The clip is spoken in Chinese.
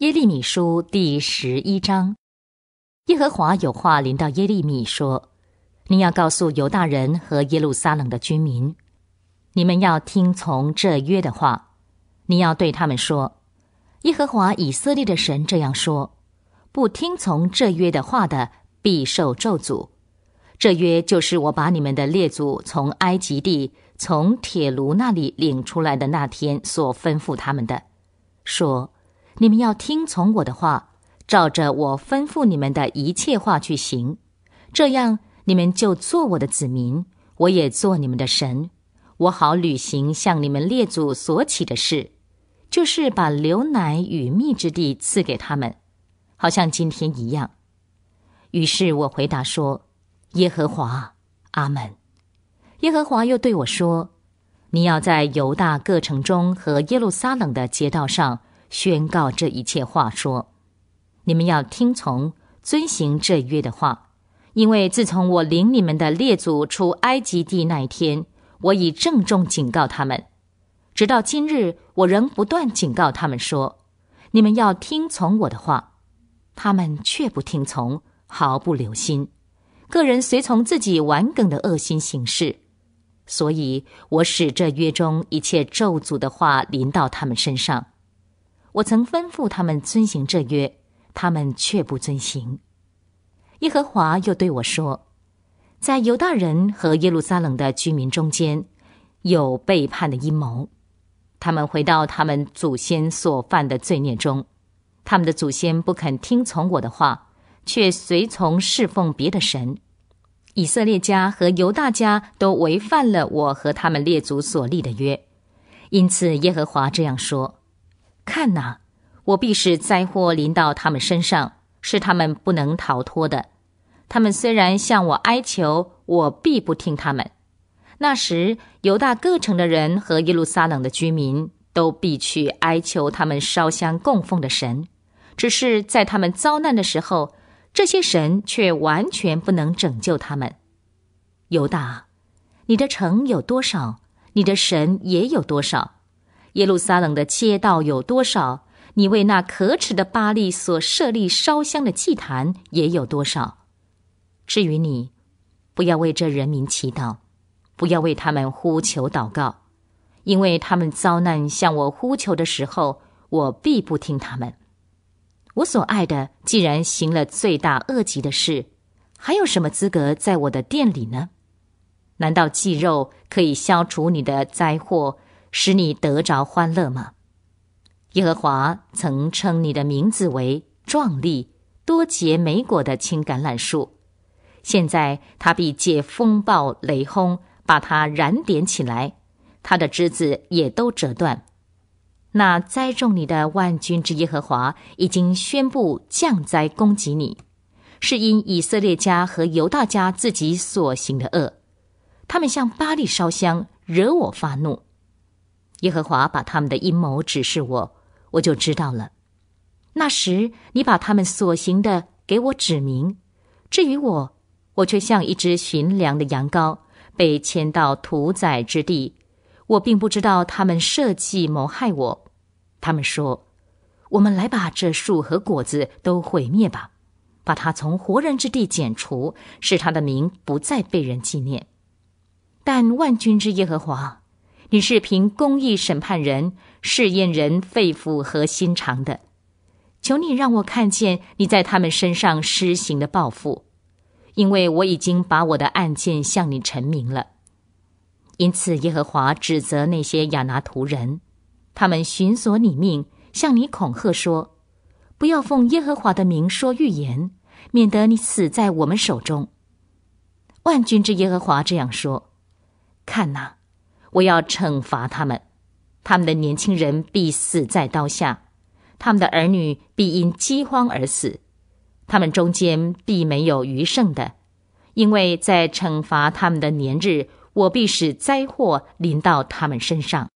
耶利米书第十一章，耶和华有话临到耶利米说：“你要告诉犹大人和耶路撒冷的居民，你们要听从这约的话。你要对他们说：耶和华以色列的神这样说：不听从这约的话的，必受咒诅。这约就是我把你们的列祖从埃及地、从铁炉那里领出来的那天所吩咐他们的，说。”你们要听从我的话，照着我吩咐你们的一切话去行，这样你们就做我的子民，我也做你们的神，我好履行向你们列祖所起的事，就是把流奶与蜜之地赐给他们，好像今天一样。于是我回答说：“耶和华，阿门。”耶和华又对我说：“你要在犹大各城中和耶路撒冷的街道上。”宣告这一切话，说：“你们要听从、遵行这约的话，因为自从我领你们的列祖出埃及地那一天，我已郑重警告他们；直到今日，我仍不断警告他们说：‘你们要听从我的话。’他们却不听从，毫不留心，个人随从自己顽梗的恶心行事，所以我使这约中一切咒诅的话临到他们身上。”我曾吩咐他们遵行这约，他们却不遵行。耶和华又对我说：“在犹大人和耶路撒冷的居民中间，有背叛的阴谋。他们回到他们祖先所犯的罪孽中，他们的祖先不肯听从我的话，却随从侍奉别的神。以色列家和犹大家都违反了我和他们列祖所立的约，因此耶和华这样说。”看呐，我必使灾祸临到他们身上，是他们不能逃脱的。他们虽然向我哀求，我必不听他们。那时，犹大各城的人和耶路撒冷的居民都必去哀求他们烧香供奉的神，只是在他们遭难的时候，这些神却完全不能拯救他们。犹大，你的城有多少，你的神也有多少。耶路撒冷的街道有多少？你为那可耻的巴利所设立烧香的祭坛也有多少？至于你，不要为这人民祈祷，不要为他们呼求祷告，因为他们遭难向我呼求的时候，我必不听他们。我所爱的既然行了罪大恶极的事，还有什么资格在我的店里呢？难道祭肉可以消除你的灾祸？使你得着欢乐吗？耶和华曾称你的名字为壮丽、多结美果的青橄榄树。现在他必借风暴雷轰把它燃点起来，它的枝子也都折断。那栽种你的万军之耶和华已经宣布降灾攻击你，是因以色列家和犹大家自己所行的恶，他们向巴黎烧香，惹我发怒。耶和华把他们的阴谋指示我，我就知道了。那时你把他们所行的给我指明。至于我，我却像一只寻粮的羊羔，被牵到屠宰之地。我并不知道他们设计谋害我。他们说：“我们来把这树和果子都毁灭吧，把它从活人之地剪除，使他的名不再被人纪念。”但万军之耶和华。你是凭公义审判人、试验人肺腑和心肠的，求你让我看见你在他们身上施行的报复，因为我已经把我的案件向你陈明了。因此，耶和华指责那些亚拿图人，他们寻索你命，向你恐吓说：“不要奉耶和华的名说预言，免得你死在我们手中。”万军之耶和华这样说：“看哪。”我要惩罚他们，他们的年轻人必死在刀下，他们的儿女必因饥荒而死，他们中间必没有余剩的，因为在惩罚他们的年日，我必使灾祸临到他们身上。